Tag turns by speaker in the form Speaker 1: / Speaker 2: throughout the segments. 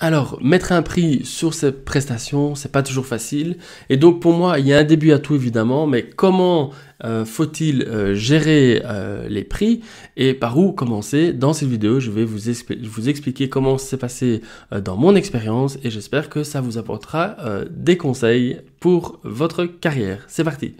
Speaker 1: Alors, mettre un prix sur ces prestations, c'est pas toujours facile. Et donc, pour moi, il y a un début à tout évidemment, mais comment euh, faut-il euh, gérer euh, les prix et par où commencer Dans cette vidéo, je vais vous, expliquer comment c'est passé dans mon expérience et j'espère que ça vous apportera des conseils pour votre carrière. C'est parti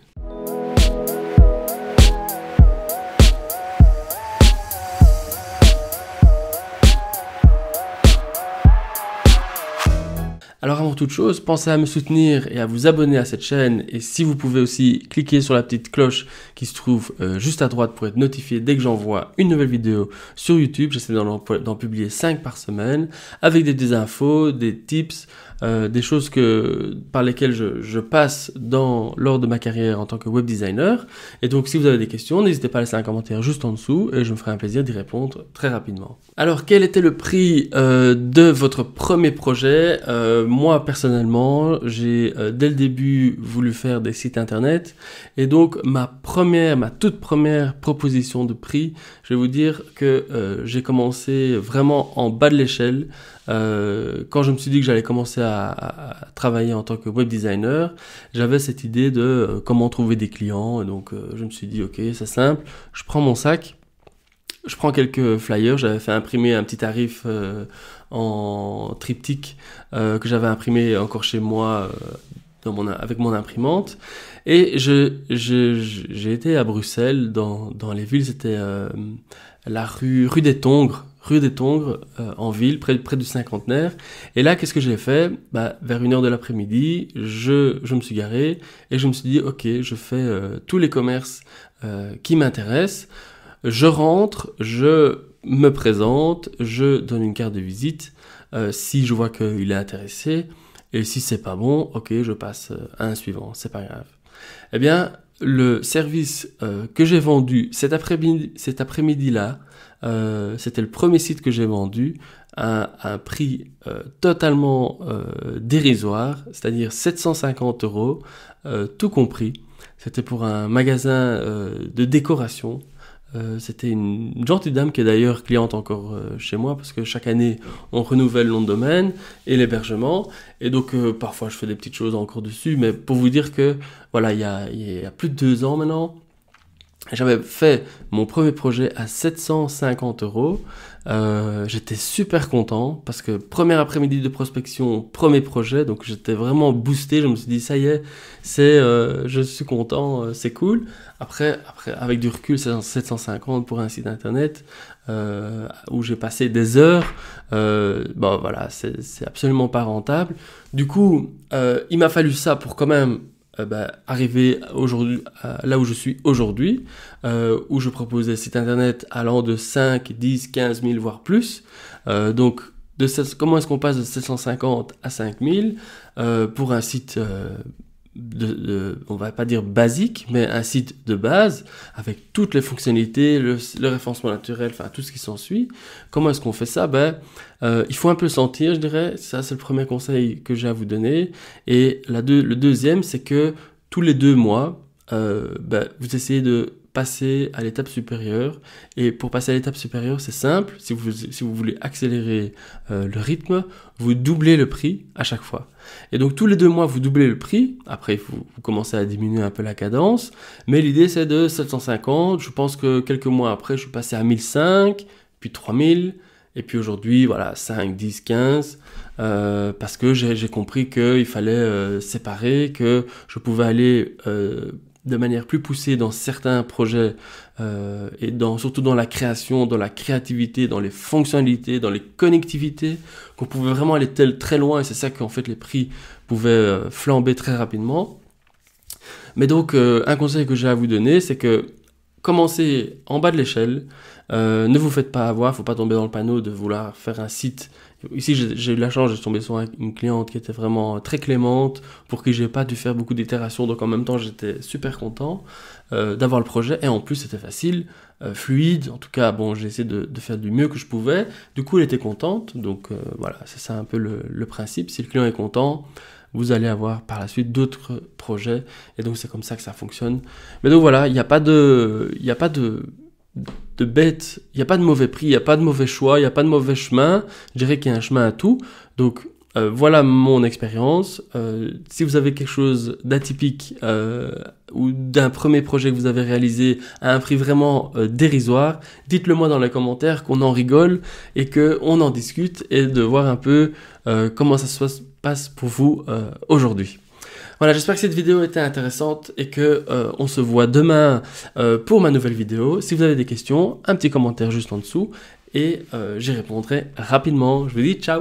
Speaker 1: toute chose, pensez à me soutenir et à vous abonner à cette chaîne. Et si vous pouvez aussi cliquer sur la petite cloche qui se trouve euh, juste à droite pour être notifié dès que j'envoie une nouvelle vidéo sur YouTube. J'essaie d'en publier 5 par semaine avec des infos, des tips, euh, des choses que, par lesquelles je, je, passe dans, lors de ma carrière en tant que web designer. Et donc, si vous avez des questions, n'hésitez pas à laisser un commentaire juste en dessous et je me ferai un plaisir d'y répondre très rapidement. Alors, quel était le prix euh, de votre premier projet euh, Moi, personnellement, j'ai euh, dès le début voulu faire des sites internet et donc ma première, ma toute première proposition de prix, je vais vous dire que euh, j'ai commencé vraiment en bas de l'échelle quand je me suis dit que j'allais commencer à à, travailler en tant que web designer, j'avais cette idée de euh, comment trouver des clients. Et donc euh, je me suis dit, ok, c'est simple, je prends mon sac, je prends quelques flyers, j'avais fait imprimer un petit tarif euh, en triptyque que j'avais imprimé encore chez moi dans mon, avec mon imprimante. Et je, j'ai été à Bruxelles, dans, dans les villes, c'était la rue, rue des Tongres, rue des Tongres, euh, en ville, près, près, du cinquantenaire. Et là, qu'est-ce que j'ai fait bah, Vers une heure de l'après-midi, je, me suis garé et je me suis dit, ok, je fais euh, tous les commerces euh, qui m'intéressent. Je rentre, je me présente, je donne une carte de visite si je vois qu'il est intéressé. Et si c'est pas bon, ok, je passe à un suivant, c'est pas grave. Eh bien, le service euh, que j'ai vendu cet après-midi, là euh, c'était le premier site que j'ai vendu à, un prix euh, totalement dérisoire, c'est-à-dire 750 euros, tout compris. C'était pour un magasin de décoration euh, c'était une gentille dame qui est d'ailleurs cliente encore euh, chez moi parce que chaque année on renouvelle le domaine et l'hébergement et donc euh, parfois je fais des petites choses encore dessus mais pour vous dire que voilà il y a, y a, plus de deux ans maintenant j'avais fait mon premier projet à 750 euros. Euh, j'étais super content parce que premier après-midi de prospection, premier projet, donc j'étais vraiment boosté. Je me suis dit ça y est, c'est, euh, je suis content, euh, c'est cool. Après, après, avec du recul, c'est 750 pour un site internet où j'ai passé des heures. bon bah, voilà, c'est absolument pas rentable. Du coup, il m'a fallu ça pour quand même euh, bah, arriver aujourd'hui euh, là où je suis aujourd'hui, euh, où je propose des sites internet allant de 5, 10, 15 000, voire plus. donc, de comment est-ce qu'on passe de 750 à 5000 pour un site de, on va pas dire basique, mais un site de base avec toutes les fonctionnalités, le, le référencement naturel, enfin tout ce qui s'ensuit. Comment est-ce qu'on fait ça Ben, euh, il faut un peu sentir, je dirais. Ça, c'est le premier conseil que j'ai à vous donner. Et la le deuxième, c'est que tous les deux mois, euh, ben, vous essayez de passer à l'étape supérieure. Et pour passer à l'étape supérieure, c'est simple. Si vous, si vous voulez accélérer euh, le rythme, vous doublez le prix à chaque fois. Et donc tous les deux mois, vous doublez le prix. Après, vous, commencez à diminuer un peu la cadence. Mais l'idée, c'est de 750. Je pense que quelques mois après, je suis passé à 1005, puis 3000. Et puis aujourd'hui, voilà, 5, 10, 15, parce que j'ai compris qu'il fallait euh, séparer, que je pouvais aller euh, de manière plus poussée dans certains projets euh, et dans, surtout dans la création, dans la créativité, dans les fonctionnalités, dans les connectivités, qu'on pouvait vraiment aller tel, très loin et c'est ça qu'en fait les prix pouvaient euh, flamber très rapidement. Mais donc euh, un conseil que j'ai à vous donner, c'est que commencez en bas de l'échelle. Euh, ne vous faites pas avoir, faut pas tomber dans le panneau de vouloir faire un site. Ici, j'ai eu la chance, j'ai tombé sur une cliente qui était vraiment très clémente, pour qui j'ai pas dû faire beaucoup d'itérations, donc en même temps, j'étais super content euh, d'avoir le projet, et en plus, c'était facile, euh, fluide, en tout cas, bon, j'ai essayé de, faire du mieux que je pouvais. Du coup, elle était contente, donc voilà, c'est ça un peu le, principe. Si le client est content, vous allez avoir par la suite d'autres projets. Et donc c'est comme ça que ça fonctionne. Mais donc voilà, il n'y a pas de... Il a pas de de bête, il n'y a pas de mauvais prix, il n'y a pas de mauvais choix, il n'y a pas de mauvais chemin. Je dirais qu'il y a un chemin à tout. Donc euh, voilà mon expérience. Euh, si vous avez quelque chose d'atypique euh, ou d'un premier projet que vous avez réalisé à un prix vraiment dérisoire, dites-le moi dans les commentaires qu'on en rigole et qu'on en discute et de voir un peu comment ça se passe passe pour vous euh, aujourd'hui. Voilà, j'espère que cette vidéo était intéressante et que euh, on se voit demain euh, pour ma nouvelle vidéo. Si vous avez des questions, un petit commentaire juste en dessous et j'y répondrai rapidement. Je vous dis ciao